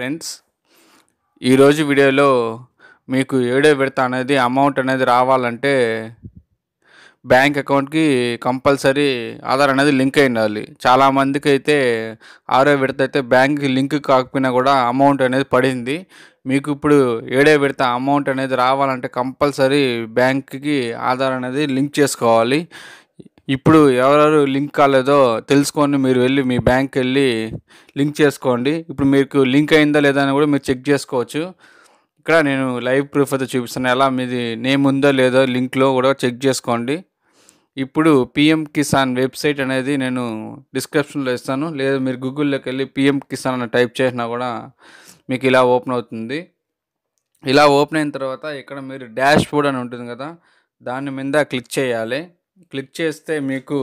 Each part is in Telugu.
ఫ్రెండ్స్ ఈరోజు వీడియోలో మీకు ఏడో విడత అనేది అమౌంట్ అనేది రావాలంటే బ్యాంక్ అకౌంట్కి కంపల్సరీ ఆధార్ అనేది లింక్ అయి ఉండాలి చాలామందికి అయితే ఆరో విడత అయితే బ్యాంక్కి లింక్ కాకపోయినా కూడా అమౌంట్ అనేది పడింది మీకు ఇప్పుడు ఏడే విడత అమౌంట్ అనేది రావాలంటే కంపల్సరీ బ్యాంక్కి ఆధార్ అనేది లింక్ చేసుకోవాలి ఇప్పుడు ఎవరెవరు లింక్ కాలేదో తెలుసుకొని మీరు వెళ్ళి మీ బ్యాంక్ వెళ్ళి లింక్ చేసుకోండి ఇప్పుడు మీకు లింక్ అయిందా లేదా అని కూడా మీరు చెక్ చేసుకోవచ్చు ఇక్కడ నేను లైవ్ ప్రూఫ్ అయితే చూపిస్తాను ఎలా మీది నేమ్ ఉందో లేదో లింక్లో కూడా చెక్ చేసుకోండి ఇప్పుడు పిఎం కిసాన్ వెబ్సైట్ అనేది నేను డిస్క్రిప్షన్లో ఇస్తాను లేదా మీరు గూగుల్లోకి వెళ్ళి పిఎం కిసాన్ అని టైప్ చేసినా కూడా మీకు ఇలా ఓపెన్ అవుతుంది ఇలా ఓపెన్ అయిన తర్వాత ఇక్కడ మీరు డాష్ బోర్డ్ అని ఉంటుంది కదా దాని మీద క్లిక్ చేయాలి క్లిక్ చేస్తే మీకు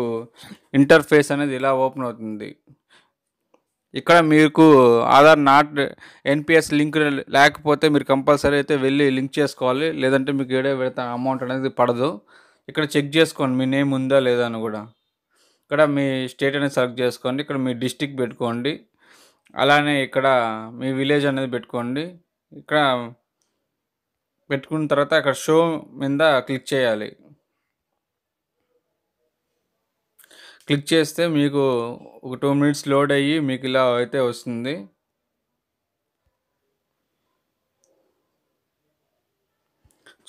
ఇంటర్ఫేస్ అనేది ఇలా ఓపెన్ అవుతుంది ఇక్కడ మీకు ఆధార్ నాట్ ఎన్పిఎస్ లింక్ లేకపోతే మీరు కంపల్సరీ అయితే వెళ్ళి లింక్ చేసుకోవాలి లేదంటే మీకు ఏడే పెడతా అమౌంట్ అనేది పడదు ఇక్కడ చెక్ చేసుకోండి మీ నేమ్ ఉందా లేదా అని కూడా ఇక్కడ మీ స్టేట్ అనేది సెలెక్ట్ చేసుకోండి ఇక్కడ మీ డిస్టిక్ పెట్టుకోండి అలానే ఇక్కడ మీ విలేజ్ అనేది పెట్టుకోండి ఇక్కడ పెట్టుకున్న తర్వాత అక్కడ షో మీద క్లిక్ చేయాలి క్లిక్ చేస్తే మీకు ఒక టూ మినిట్స్ లోడ్ అయ్యి మీకు ఇలా అయితే వస్తుంది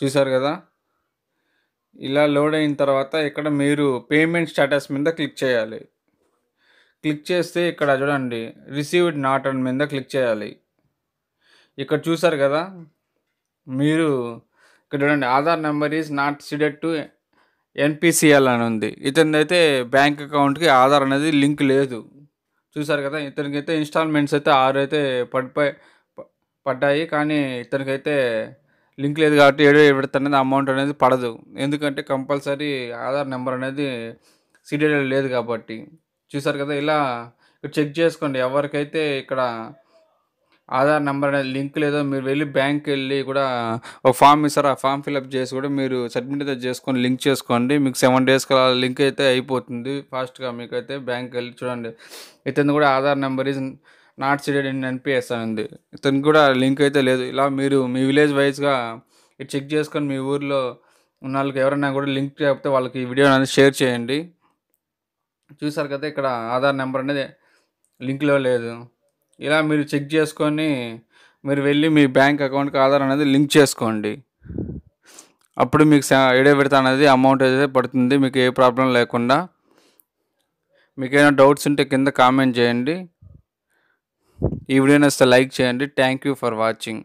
చూసారు కదా ఇలా లోడ్ అయిన తర్వాత ఇక్కడ మీరు పేమెంట్ స్టేటస్ మీద క్లిక్ చేయాలి క్లిక్ చేస్తే ఇక్కడ చూడండి రిసీవ్డ్ నాట్ అండ్ మీద క్లిక్ చేయాలి ఇక్కడ చూసారు కదా మీరు ఇక్కడ చూడండి Aadhaar number is not seeded to NPCL అని ఉంది ఇతనిదైతే బ్యాంక్ అకౌంట్కి ఆధార్ అనేది లింక్ లేదు చూసారు కదా ఇతనికైతే ఇన్స్టాల్మెంట్స్ అయితే ఆరు అయితే పడిపోయి పడ్డాయి కానీ ఇతనికైతే లింక్ లేదు కాబట్టి ఏడు విడత అనేది అమౌంట్ అనేది పడదు ఎందుకంటే కంపల్సరీ ఆధార్ నెంబర్ అనేది సిడీలో లేదు కాబట్టి చూసారు కదా ఇలా చెక్ చేసుకోండి ఎవరికైతే ఇక్కడ ఆధార్ నెంబర్ అనేది లింక్ లేదో మీరు వెళ్ళి బ్యాంక్కి వెళ్ళి కూడా ఒక ఫామ్ ఇస్తారు ఆ ఫామ్ ఫిల్అప్ చేసి కూడా మీరు సబ్మిట్ అయితే చేసుకొని లింక్ చేసుకోండి మీకు సెవెన్ డేస్కి అలా లింక్ అయితే అయిపోతుంది ఫాస్ట్గా మీకు అయితే బ్యాంక్కి వెళ్ళి చూడండి ఇతను కూడా Aadhaar number is not seeded in NPS ఉంది ఇతనికి కూడా లింక్ అయితే లేదు ఇలా మీరు మీ విలేజ్ వైజ్గా చెక్ చేసుకొని మీ ఊర్లో ఉన్న వాళ్ళకి ఎవరైనా కూడా లింక్ చెప్తే వాళ్ళకి ఈ వీడియో అనేది షేర్ చేయండి చూసారు కదా ఇక్కడ ఆధార్ నెంబర్ అనేది లింక్లో లేదు ఇలా మీరు చెక్ చేసుకొని మీరు వెళ్ళి మీ బ్యాంక్ అకౌంట్కి ఆధార్ అనేది లింక్ చేసుకోండి అప్పుడు మీకు ఎడే పెడతా అనేది అమౌంట్ అయితే పడుతుంది మీకు ఏ ప్రాబ్లం లేకుండా మీకు ఏమైనా డౌట్స్ ఉంటే కింద కామెంట్ చేయండి ఈ వీడియో వస్తే లైక్ చేయండి థ్యాంక్ యూ ఫర్ వాచింగ్